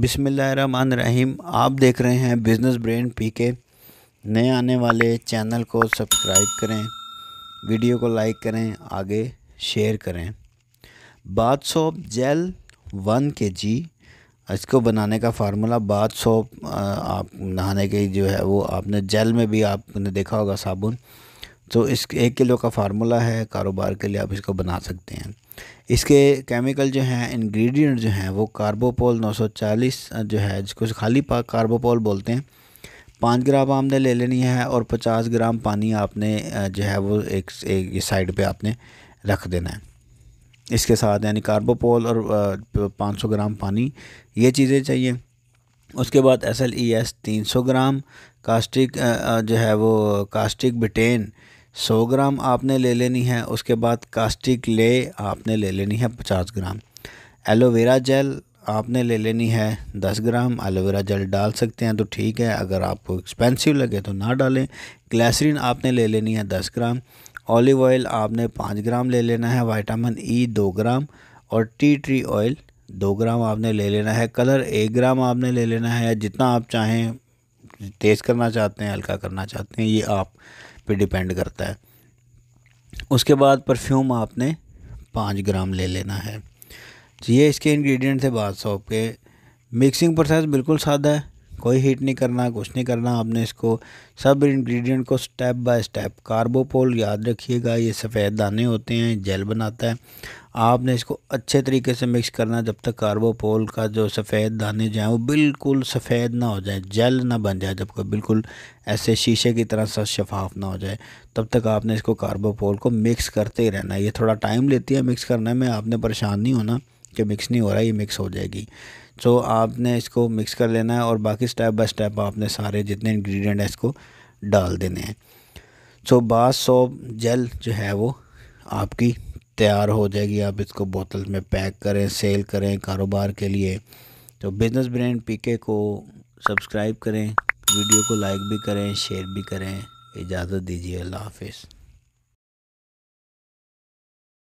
बिसमीम आप देख रहे हैं बिज़नेस ब्रेन पी के नए आने वाले चैनल को सब्सक्राइब करें वीडियो को लाइक करें आगे शेयर करें बाथ सोप जेल वन के जी इसको बनाने का फार्मूला बाथ सोप आप नहाने के जो है वो आपने जेल में भी आपने देखा होगा साबुन तो इस एक किलो का फार्मूला है कारोबार के लिए आप इसको बना सकते हैं इसके केमिकल जो हैं इंग्रेडिएंट जो हैं वो कार्बोपोल 940 जो है जिसको खाली पा कार्बोपोल बोलते हैं पाँच ग्राम आपने ले लेनी है और पचास ग्राम पानी आपने जो है वो एक, एक साइड पे आपने रख देना है इसके साथ यानी कार्बोपोल और पाँच सौ ग्राम पानी ये चीज़ें चाहिए उसके बाद एस एल ई एस तीन ग्राम कास्टिक जो है वो कास्टिक ब्रिटेन सौ ग्राम आपने ले लेनी है उसके बाद कास्टिक ले आपने ले लेनी है पचास ग्राम एलोवेरा जेल आपने ले लेनी है दस ग्राम एलोवेरा जेल डाल सकते हैं तो ठीक है अगर आपको एक्सपेंसिव लगे तो ना डालें ग्लैसरीन आपने ले लेनी है दस ग्राम ऑलिव ऑयल आपने पाँच ग्राम ले लेना है वाइटामिन ई दो ग्राम और टी ट्री ऑयल दो ग्राम आपने ले लेना है कलर एक ग्राम आपने ले लेना है जितना आप चाहें तेज़ करना चाहते हैं हल्का करना चाहते हैं ये आप पे डिपेंड करता है उसके बाद परफ्यूम आपने पाँच ग्राम ले लेना है ये इसके इंग्रेडिएंट थे बाद सौ के मिक्सिंग प्रोसेस बिल्कुल सादा है कोई हीट नहीं करना कुछ नहीं करना आपने इसको सब इंग्रेडिएंट को स्टेप बाय स्टेप कार्बोपोल याद रखिएगा ये सफ़ेद दाने होते हैं जेल बनाता है आपने इसको अच्छे तरीके से मिक्स करना जब तक कार्बोपोल का जो सफ़ेद दाने जो हैं वो बिल्कुल सफ़ेद ना हो जाए जेल ना बन जाए जब बिल्कुल ऐसे शीशे की तरह सा शफाफ ना हो जाए तब तक आपने इसको कार्बोपोल को मिक्स करते ही रहना ये थोड़ा टाइम लेती है मिक्स करने में आपने परेशान नहीं होना कि मिक्स नहीं हो रहा ये मिक्स हो जाएगी सो आपने इसको मिक्स कर लेना है और बाकी स्टेप बाय स्टेप आपने सारे जितने इंग्रेडिएंट हैं इसको डाल देने हैं सो बाथ सोप जेल जो है वो आपकी तैयार हो जाएगी आप इसको बोतल में पैक करें सेल करें कारोबार के लिए तो बिज़नेस ब्रांड पीके को सब्सक्राइब करें वीडियो को लाइक भी करें शेयर भी करें इजाज़त दीजिए अल्लाह हाफिज़